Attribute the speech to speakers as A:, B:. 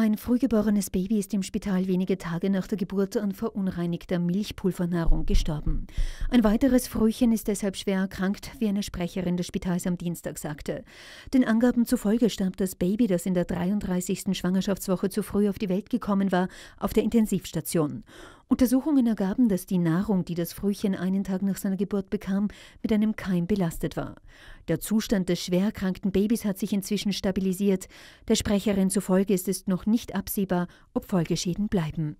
A: Ein frühgeborenes Baby ist im Spital wenige Tage nach der Geburt an verunreinigter Milchpulvernahrung gestorben. Ein weiteres Frühchen ist deshalb schwer erkrankt, wie eine Sprecherin des Spitals am Dienstag sagte. Den Angaben zufolge starb das Baby, das in der 33. Schwangerschaftswoche zu früh auf die Welt gekommen war, auf der Intensivstation. Untersuchungen ergaben, dass die Nahrung, die das Frühchen einen Tag nach seiner Geburt bekam, mit einem Keim belastet war. Der Zustand des schwer erkrankten Babys hat sich inzwischen stabilisiert. Der Sprecherin zufolge ist es noch nicht absehbar, ob Folgeschäden bleiben.